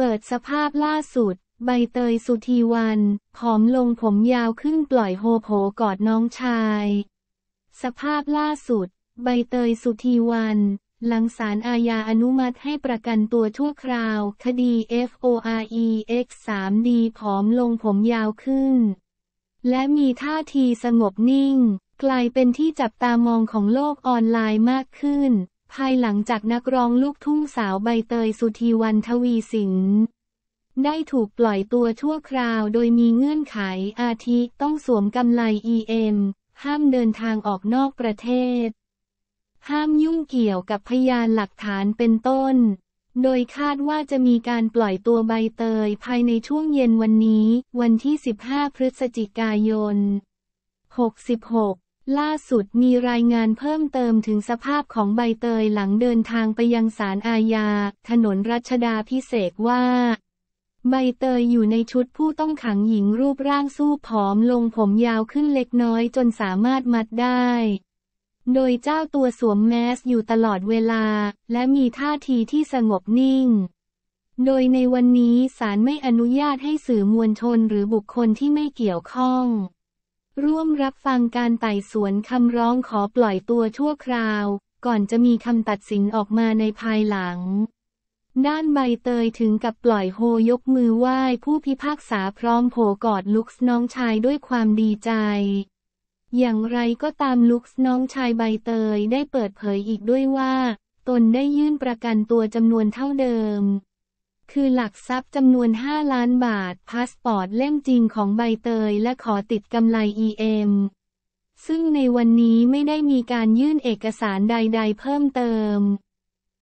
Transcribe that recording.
เปิดสภาพล่าสุด ใบเตยสุธีวันผอมลงผมยาวขึ้นปล่อยโฮโผกอดน้องชาย สภาพล่าสุด ใบเตยสุธีวัน หลังศาลอาญาอนุมัติให้ประกันตัวทั่วคราวคดี FOREX 3D ผอมลงผมยาวขึ้น และมีท่าทีสงบนิ่งกลายเป็นที่จับตามองของโลกออนไลน์มากขึ้นภายหลังจากนักร้องลูกทุ่งสาวใบเตยสุธีวันทวีสินได้ถูกปล่อยตัวชั่วคราวโดยมีเงื่อนไขอาทิต้องสวมกำไล EM ห้ามเดินทางออกนอกประเทศ ห้ามยุ่งเกี่ยวกับพยานหลักฐานเป็นต้น โดยคาดว่าจะมีการปล่อยตัวใบเตยภายในช่วงเย็นวันนี้ วันที่ 15 พฤศจิกายน 66ล่าสุดมีรายงานเพิ่มเติมถึงสภาพของใบเตยหลังเดินทางไปยังศาลอาญาถนนรัชดาพิเศษว่า ใบเตยอยู่ในชุดผู้ต้องขังหญิงรูปร่างสู้ผอมลงผมยาวขึ้นเล็กน้อยจนสามารถมัดได้ โดยเจ้าตัวสวมแมสอยู่ตลอดเวลา และมีท่าทีที่สงบนิ่ง โดยในวันนี้ศาลไม่อนุญาตให้สื่อมวลชนหรือบุคคลที่ไม่เกี่ยวข้องร่วมรับฟังการไต่สวนคำร้องขอปล่อยตัวชั่วคราว ก่อนจะมีคำตัดสินออกมาในภายหลัง ด้านใบเตยถึงกับปล่อยโฮยกมือไหว้ผู้พิพากษาพร้อมโผกอดลุกน้องชายด้วยความดีใจ อย่างไรก็ตามลุกน้องชายใบเตยได้เปิดเผยอีกด้วยว่า ตนได้ยื่นประกันตัวจำนวนเท่าเดิมคือหลักทรัพย์จำนวน 5 ล้านบาท พาสปอร์ตเล่มจริงของใบเตยและขอติดกำไร EM ซึ่งในวันนี้ไม่ได้มีการยื่นเอกสารใดๆเพิ่มเติม